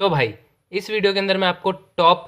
सो so भाई इस video के अंदर मैं आपको टॉप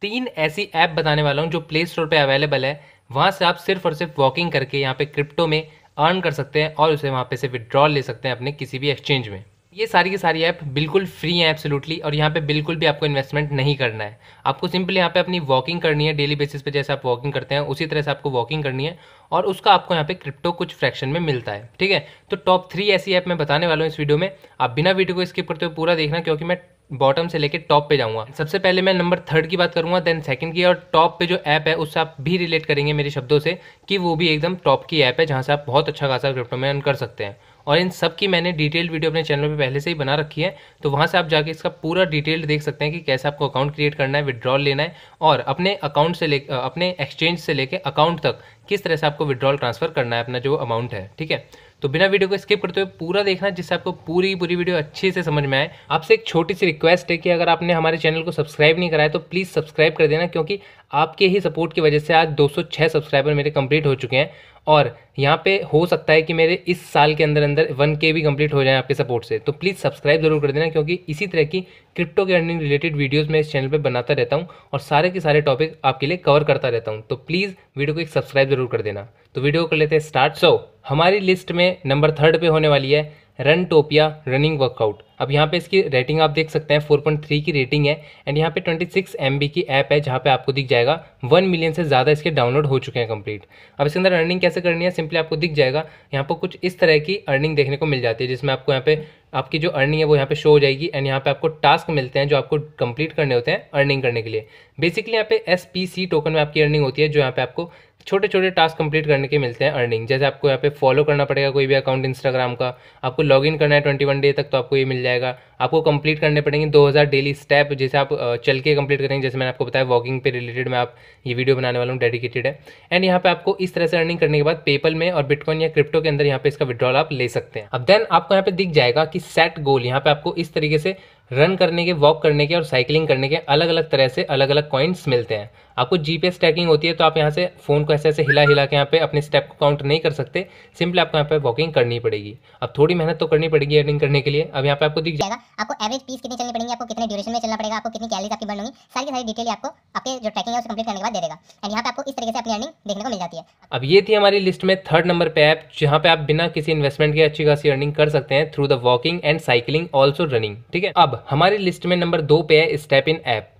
तीन ऐसी ऐप बताने वाला हूँ जो प्ले स्टोर पर अवेलेबल है वहाँ से आप सिर्फ और सिर्फ वॉकिंग करके यहाँ पे क्रिप्टो में अर्न कर सकते हैं और उसे वहाँ पे से विड्रॉल ले सकते हैं अपने किसी भी एक्सचेंज में ये सारी की सारी ऐप बिल्कुल फ्री हैं एब्सोल्युटली और यहाँ पे बिल्कुल भी आपको इन्वेस्टमेंट नहीं करना है आपको सिंपली यहाँ पे अपनी वॉकिंग करनी है डेली बेसिस पे जैसे आप वॉकिंग करते हैं उसी तरह से आपको वॉकिंग करनी है और उसका आपको यहाँ पे क्रिप्टो कुछ फ्रैक्शन में मिलता है ठीक है तो टॉप थ्री ऐसी ऐप मैं बताने वाला हूँ इस वीडियो में आप बिना वीडियो को स्किप करते हुए पूरा देखना क्योंकि मैं बॉटम से लेके टॉप पे जाऊंगा सबसे पहले मैं नंबर थर्ड की बात करूंगा देन सेकंड की और टॉप पे जो ऐप है उससे आप भी रिलेट करेंगे मेरे शब्दों से कि वो भी एकदम टॉप की ऐप है जहाँ से आप बहुत अच्छा खासा क्रिप्टो में अर्न कर सकते हैं और इन सब की मैंने डिटेल्ड वीडियो अपने चैनल पे पहले से ही बना रखी है तो वहाँ से आप जाके इसका पूरा डिटेल देख सकते हैं कि कैसे आपको अकाउंट क्रिएट करना है विड्रॉल लेना है और अपने अकाउंट से ले अपने एक्सचेंज से लेके अकाउंट तक किस तरह से आपको विड्रॉल ट्रांसफर करना है अपना जो अमाउंट है ठीक है तो बिना वीडियो को स्किप करते हुए पूरा देखना जिससे आपको पूरी पूरी वीडियो अच्छे से समझ में आए आपसे एक छोटी सी रिक्वेस्ट है कि अगर आपने हमारे चैनल को सब्सक्राइब नहीं कराया तो प्लीज़ सब्सक्राइब कर देना क्योंकि आपके ही सपोर्ट की वजह से आज 206 सब्सक्राइबर मेरे कंप्लीट हो चुके हैं और यहाँ पे हो सकता है कि मेरे इस साल के अंदर अंदर वन के भी कंप्लीट हो जाए आपके सपोर्ट से तो प्लीज़ सब्सक्राइब जरूर कर देना क्योंकि इसी तरह की क्रिप्टो के अर्निंग रिलेटेड वीडियोज़ मैं इस चैनल पर बनाता रहता हूँ और सारे के सारे टॉपिक आपके लिए कवर करता रहता हूँ तो प्लीज़ वीडियो को एक सब्सक्राइब जरूर कर देना तो वीडियो कर लेते हैं स्टार्ट सो हमारी लिस्ट में नंबर थर्ड पर होने वाली है रन टोपिया रनिंग वर्कआउट अब यहाँ पे इसकी रेटिंग आप देख सकते हैं 4.3 की रेटिंग है एंड यहाँ पे 26 सिक्स की ऐप है जहाँ पे आपको दिख जाएगा 1 मिलियन से ज़्यादा इसके डाउनलोड हो चुके हैं कंप्लीट अब इसके अंदर अर्निंग कैसे करनी है सिंपली आपको दिख जाएगा यहाँ पर कुछ इस तरह की अर्निंग देखने को मिल जाती है जिसमें आपको यहाँ पे आपकी जो अर्निंग है वो यहाँ पे शो हो जाएगी एंड यहाँ पे आपको टास्क मिलते हैं जो आपको कंप्लीट करने होते हैं अर्निंग करने के लिए बेसिकली यहाँ पे एस पी सी टोकन में आपकी अर्निंग होती है जो यहाँ पे आपको छोटे छोटे टास्क कंप्लीट करने के मिलते हैं अर्निंग जैसे आपको यहाँ पे फॉलो करना पड़ेगा कोई भी अकाउंट इंस्टाग्राम का आपको लॉगिन करना है ट्वेंटी वन डे तक तो आपको ये मिल जाएगा आपको कंप्लीट करने पड़ेंगे 2000 डेली स्टेप जैसे आप चल के कंप्लीट करेंगे जैसे मैंने आपको बताया वॉकिंग पे रिलेटेड मैं आप ये वीडियो बनाने वाला हूँ डेडिकेटेड है एंड यहाँ पे आपको इस तरह से अर्निंग करने के बाद पेपल में और बिटकॉइन या क्रिप्टो के अंदर यहाँ पे इसका विड्रॉल आप ले सकते हैं अब देन आपको यहाँ पे दिख जाएगा कि सेट गोल यहाँ पे आपको इस तरीके से रन करने के वॉक करने के और साइकिलिंग करने के अलग अलग तरह से अलग अलग कॉइन्स मिलते हैं आपको जीपीएस ट्रैकिंग होती है तो आप यहाँ से फ़ोन को ऐसे ऐसे हिला हिला के यहाँ पे अपने स्टेप को काउंट नहीं कर सकते सिंपली आपको यहाँ पे वॉकिंग करनी पड़ेगी अब थोड़ी मेहनत तो करनी पड़ेगी एडिंग करने के लिए अब यहाँ पे आपको दिख जाएगा आपको एवरेज पीस कितनी चलनी पड़ेगी आपको कितने ड्यूरेशन में चलना पड़ेगा आपको कितनी कैलरीज आपकी बर्न होगी सारी सारी डिटेल आपको आपके जो ट्रैकिंग है उसे कंप्लीट करने के बाद देगा एंड यहाँ पे आपको इस तरीके से अपनी अर्निंग देखने को मिल जाती है अब ये थी हमारी लिस्ट में थर्ड नंबर पे ऐप जहाँ पे आप बिना किसी इन्वेस्टमेंट के अच्छी खासी अर्निंग कर सकते हैं through the walking and cycling also running ठीक है अब हमारी लिस्ट में नंबर दो पे है स्टेप इन ऐप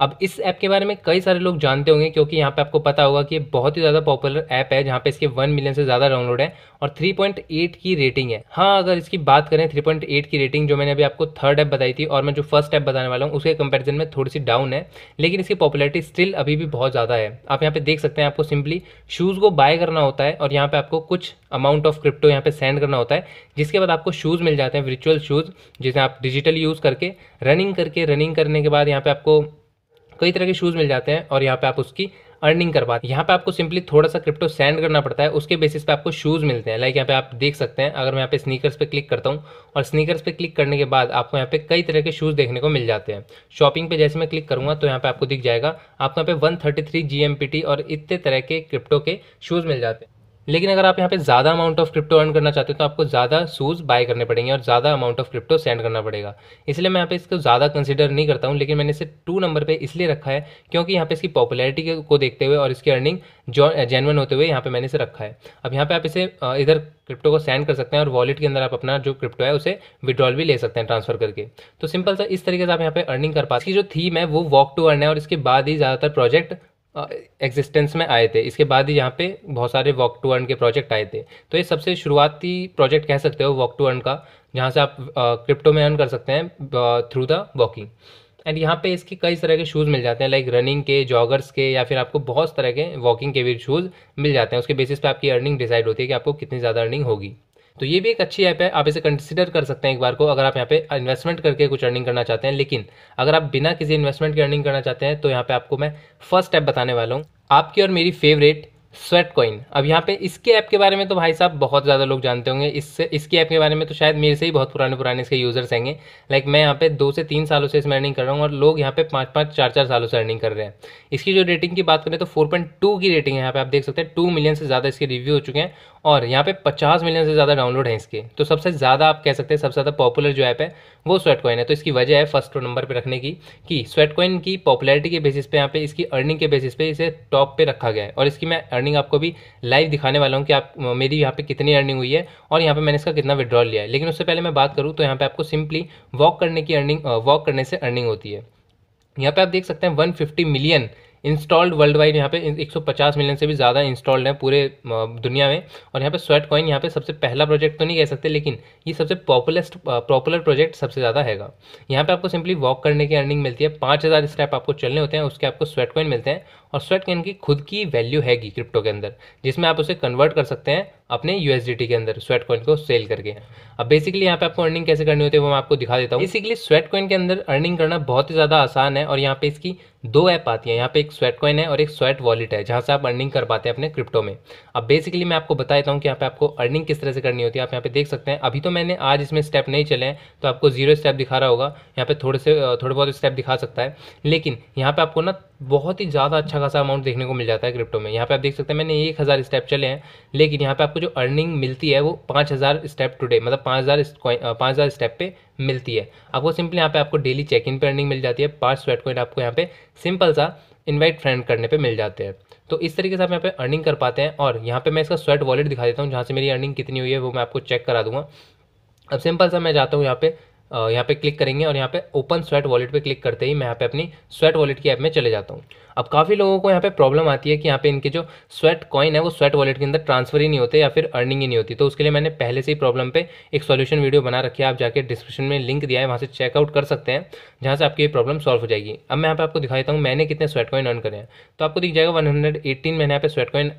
अब इस ऐप के बारे में कई सारे लोग जानते होंगे क्योंकि यहाँ पे आपको पता होगा कि ये बहुत ही ज़्यादा पॉपुलर ऐप है जहाँ पे इसके वन मिलियन से ज़्यादा डाउनलोड है और 3.8 की रेटिंग है हाँ अगर इसकी बात करें 3.8 की रेटिंग जो मैंने अभी आपको थर्ड ऐप बताई थी और मैं जो फर्स्ट ऐप बताने वाला हूँ उसके कंपेरिजन में थोड़ी सी डाउन है लेकिन इसकी पॉपुलरिटी स्टिल अभी भी बहुत ज़्यादा है आप यहाँ पे देख सकते हैं आपको सिंपली शूज़ को बाय करना होता है और यहाँ पे आपको कुछ अमाउंट ऑफ क्रिप्टो यहाँ पे सेंड करना होता है जिसके बाद आपको शूज़ मिल जाते हैं वर्चुअल शूज़ जिसे आप डिजिटल यूज़ करके रनिंग करके रनिंग करने के बाद यहाँ पे आपको कई तरह के शूज़ मिल जाते हैं और यहाँ पे आप उसकी अर्निंग कर पाते हैं यहाँ पे आपको सिंपली थोड़ा सा क्रिप्टो सेंड करना पड़ता है उसके बेसिस पे आपको शूज़ मिलते हैं लाइक यहाँ पे आप देख सकते हैं अगर मैं यहाँ पे स्नीकर्स पे क्लिक करता हूँ और स्नीकर्स पे क्लिक करने के बाद आपको यहाँ पे कई तरह के शूज़ देखने को मिल जाते हैं शॉपिंग पे जैसे मैं क्लिक करूँगा तो यहाँ पे आपको दिख जाएगा आपको यहाँ पे वन थर्टी और इतने तरह के क्रिप्टो के शूज़ मिल जाते हैं लेकिन अगर आप यहाँ पे ज़्यादा अमाउंट ऑफ क्रिप्टो अर्न करना चाहते हो तो आपको ज़्यादा शूज़ बाय करने पड़ेंगे और ज़्यादा अमाउंट ऑफ क्रिप्टो सेंड करना पड़ेगा इसलिए मैं यहाँ पे इसको ज़्यादा कंसिडर नहीं करता हूँ लेकिन मैंने इसे टू नंबर पे इसलिए रखा है क्योंकि यहाँ पे इसकी पॉपुलैरिटी को देखते हुए और इसकी अर्निंग जो जेनवन होते हुए यहाँ पर मैंने इसे रखा है अब यहाँ पे आप इसे इधर क्रिप्टो को सेंड कर सकते हैं और वॉलेट के अंदर आप अपना जो क्रिप्टो है उसे विड्रॉल भी ले सकते हैं ट्रांसफर करके तो सिंपल सा इस तरीके से आप यहाँ पर अर्निंग कर पाते इसकी जो थीम है वो वॉक टू अर्न है और इसके बाद ही ज़्यादातर प्रोजेक्ट एग्जिस्टेंस में आए थे इसके बाद ही यहाँ पे बहुत सारे वॉक टू अर्न के प्रोजेक्ट आए थे तो ये सबसे शुरुआती प्रोजेक्ट कह सकते हो वॉक टू अर्न का जहाँ से आप क्रिप्टो में अर्न कर सकते हैं थ्रू द वॉकिंग एंड यहाँ पे इसके कई तरह के शूज़ मिल जाते हैं लाइक रनिंग के जॉगर्स के या फिर आपको बहुत तरह के वॉकिंग के भी शूज़ मिल जाते हैं उसके बेसिस पे आपकी अर्निंग डिसाइड होती है कि आपको कितनी ज़्यादा अर्निंग होगी तो ये भी एक अच्छी ऐप है आप इसे कंसिडर कर सकते हैं एक बार को अगर आप यहाँ पे इन्वेस्टमेंट करके कुछ अर्निंग करना चाहते हैं लेकिन अगर आप बिना किसी इन्वेस्टमेंट की अर्निंग करना चाहते हैं तो यहाँ पे आपको मैं फर्स्ट स्टेप बताने वाला हूँ आपकी और मेरी फेवरेट स्वेट कॉइन अब यहाँ पे इसके ऐप के बारे में तो भाई साहब बहुत ज़्यादा लोग जानते होंगे इससे इसके ऐप के बारे में तो शायद मेरे से ही बहुत पुराने पुराने इसके यूज़र्स हैंगे लाइक मैं यहाँ पे दो से तीन सालों से इसमें अर्निंग कर रहा हूँ और लोग यहाँ पे पाँच पाँच चार चार सालों से अर्निंग कर रहे हैं इसकी जो रेटिंग की बात करें तो फोर पॉइंट टू की रेटिंग है यहाँ पे आप देख सकते हैं टू मिलियन से ज़्यादा इसके रिव्यू हो चुके हैं और यहाँ पे पचास मिलियन से ज़्यादा डाउनलोड हैं इसके तो सबसे ज़्यादा आप कह सकते हैं सबसे ज़्यादा पॉपुलर जो ऐप है वो स्वेट कॉइन है तो इसकी वजह है फर्स्ट नंबर पर रखने की कि स्वेट कॉइन की पॉपुलरिटी के बेसिस पे यहाँ पे इसकी अर्निंग के बेसिस पे इसे टॉप पे रखा गया है और इसकी मैं अर्निंग आपको भी लाइव दिखाने वाला हूँ कि आप मेरी यहाँ पे कितनी अर्निंग हुई है और यहाँ पे मैंने इसका कितना विड्रॉल लिया है लेकिन उससे पहले मैं बात करूँ तो यहाँ पे आपको सिंपली वॉक करने की अर्निंग वॉक करने से अर्निंग होती है यहाँ पे आप देख सकते हैं one million installed world wide यहाँ पे 150 मिलियन से भी ज़्यादा इंस्टॉल्ड है पूरे दुनिया में और यहाँ पे स्वेट कॉइन यहाँ पे सबसे पहला प्रोजेक्ट तो नहीं कह सकते लेकिन ये सबसे पॉपुलस्ट पॉपुलर प्रोजेक्ट सबसे ज़्यादा हैगा यहाँ पे आपको सिंपली वॉक करने की अर्निंग मिलती है पाँच हज़ार स्टेप आपको चलने होते हैं उसके आपको स्वेट कॉइन मिलते हैं और स्वेट कॉइन की खुद की वैल्यू हैगी क्रिप्टो के अंदर जिसमें आप उसे कन्वर्ट कर सकते हैं अपने यूएसडीटी के अंदर स्वेट कॉइन को सेल करके अब बेसिकली यहाँ पे आपको अर्निंग कैसे करनी होती है वो मैं आपको दिखा देता हूँ बेसिकली स्वेट कॉइन के अंदर अर्निंग करना बहुत ही ज़्यादा आसान है और यहाँ पे इसकी दो ऐप आती है यहाँ पे एक स्वेट कॉइन है और एक स्वेट वॉलेट है जहाँ से आप अर्निंग कर पाते हैं अपने क्रिप्टो में अब बेसिकली मैं आपको बता देता हूँ कि यहाँ पे आपको अर्निंग किस तरह से करनी होती है आप यहाँ पे देख सकते हैं अभी तो मैंने आज इसमें स्टेप नहीं चले हैं तो आपको जीरो स्टेप दिखा रहा होगा यहाँ पे थोड़े से थोड़े बहुत स्टेप दिखा सकता है लेकिन यहाँ पे आपको ना बहुत ही ज़्यादा अच्छा खासा अमाउंट देखने को मिल जाता है क्रिप्टो में यहाँ पे आप देख सकते हैं मैंने एक हज़ार स्टेप चले हैं लेकिन यहाँ पे आपको जो अर्निंग मिलती है वो पाँच हज़ार स्टेप टुडे मतलब पाँच हज़ार पाँच हज़ार स्टेप पे मिलती है आपको सिंपली यहाँ पे आपको डेली चेक इन पर अर्निंग मिल जाती है पाँच स्वेट कॉइन आपको यहाँ पे सिंपल सा इन्वाइट फ्रेंड करने पर मिल जाते हैं तो इस तरीके से आप यहाँ पे अर्निंग कर पाते हैं और यहाँ पे मैं इसका स्वेट वॉलेट दिखा देता हूँ जहाँ से मेरी अर्निंग कितनी हुई है वो मैं आपको चेक करा दूंगा अब सिंपल सा मैं जाता हूँ यहाँ पे यहाँ पे क्लिक करेंगे और यहाँ पे ओपन स्वेट वॉलेट पे क्लिक करते ही मैं यहाँ पे अपनी स्वेट वॉलेट की ऐप में चले जाता हूँ अब काफ़ी लोगों को यहाँ पे प्रॉब्लम आती है कि यहाँ पे इनके जो स्वेट कॉइन है वो स्वेट वॉलेट के अंदर ट्रांसफर ही नहीं होते या फिर अर्निंग ही नहीं होती तो उसके लिए मैंने पहले से ही प्रॉब्लम पे एक सॉल्यूशन वीडियो बना रखी है आप जाके डिस्क्रिप्शन में लिंक दिया है वहाँ से चेकआउट कर सकते हैं जहाँ से आपकी प्रॉब्लम सॉल्व हो जाएगी अब मैं यहाँ पर आपको दिखा देता हूँ मैंने कितने स्वेट कॉइन अर्न करें हैं तो आपको दिख जाएगा वन हंड्रेड मैंने यहाँ पे स्वेट कॉइन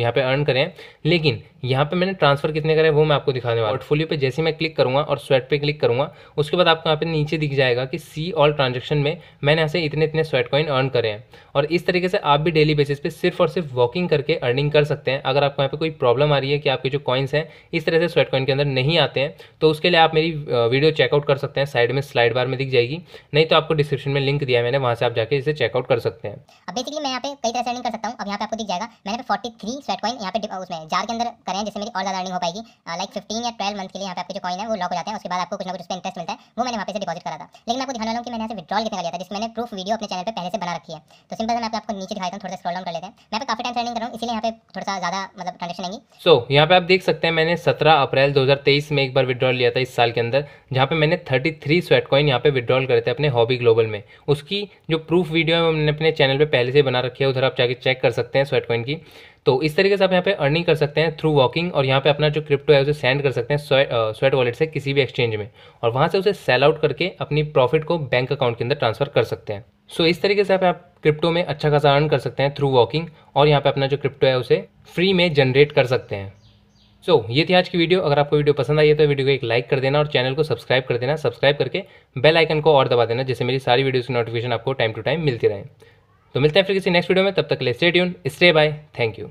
यहाँ पर अर्न करें लेकिन यहाँ पर मैंने ट्रांसफर कितने करें वो मैं आपको दिखाने वाला पोर्टफोलियो पर जैसे मैं क्लिक करूँगा और स्वेट पर क्लिक करूँगा उसके बाद आपको यहाँ पर नीचे दिख जाएगा कि सी ऑल ट्रांजेक्शन में मैंने यहाँ से इतने इतने स्वेट कॉइन अर्न करें हैं और और इस तरीके से आप भी डेली बेसिस पे सिर्फ और सिर्फ वॉकिंग करके अर्निंग कर सकते हैं अगर आपको यहाँ पे कोई प्रॉब्लम आ रही है कि आपके जो कॉइन्स हैं इस तरह से स्वेट कॉइन के अंदर नहीं आते हैं तो उसके लिए आप मेरी वीडियो चेकआउट कर सकते हैं साइड में स्लाइड बार में दिख जाएगी नहीं तो आपको डिस्क्रिप्शन में लिंक दिया मैंने वहाँ से आप जाकर इसे चेकआउट कर सकते हैं अब बेसिकली मैं यहाँ पे कई तरह से अर्निंग कर सकता हूँ अब यहाँ पे आपको दिख जाएगा मैंने फोर्टी थ्री स्वेट कॉइन यहाँ पे उसमें जार के अंदर करें जिससे मेरी और ज़्यादा अर्निंग हो पाएगी लाइक फिफ्टीन या ट्वेल्व मंथ के लिए यहाँ पे आपके जो कॉइन है वो लॉक हो जाते हैं उसके बाद आपको कुछ ना कुछ उसमें इंटरेस्ट मिलता है वो मैंने वहाँ से डिपॉजिट करा था लेकिन आपको ध्यान वाला हूँ कि मैंने यहाँ से विड्रॉल कितना लिया था जिसमें प्रूफ वीडियो अपने चैनल पर पहले से बना रखी है तो सिंपल अंदर मैं आपको नीचे दिखाता हूँ थोड़ा सा स्क्रॉल डाउन कर लेते हैं मैं काफ़ी टाइम ट्रेनिंग कर रहा हूँ इसीलिए यहाँ पे थोड़ा सा ज़्यादा मतलब ट्रांजेक्शन आएंगी सो so, यहाँ पे आप देख सकते हैं मैंने 17 अप्रैल 2023 में एक बार विद्रॉल लिया था इस साल के अंदर जहाँ पे मैंने 33 थ्री स्वेट कॉइन यहाँ पे विद्रॉल करे थे अपने हॉबी ग्लोबल में उसकी जो प्रूफ वीडियो है मैंने अपने चैनल पर पहले से बना रखी है उधर आप जाके चेक कर सकते हैं स्वेट कॉइन की तो इस तरीके से आप यहाँ पे अर्निंग कर सकते हैं थ्रू वॉकिंग और यहाँ पे अपना जो क्रिप्टो है उसे सेंड कर सकते हैं स्वेट वॉलेट से किसी भी एक्सचेंज में और वहाँ से उसे सेल आउट करके अपनी प्रॉफिट को बैंक अकाउंट के अंदर ट्रांसफर कर सकते हैं सो इस तरीके से आप आप क्रिप्टो में अच्छा खासा अर्न कर सकते हैं थ्रू वॉकिंग और यहाँ पे अपना जो क्रिप्टो है उसे फ्री में जनरेट कर सकते हैं सो so, ये थी आज की वीडियो अगर आपको वीडियो पसंद आई है तो वीडियो को एक लाइक कर देना और चैनल को सब्सक्राइब कर देना सब्सक्राइब करके बेल आइकन को और दबा देना जिससे मेरी सारी वीडियोज़ की नोटिफिकेशन आपको टाइम टू टाइम मिलती रहे तो मिलते हैं फिर किसी नेक्स्ट वीडियो में तब तक ले stay tune stay bye thank you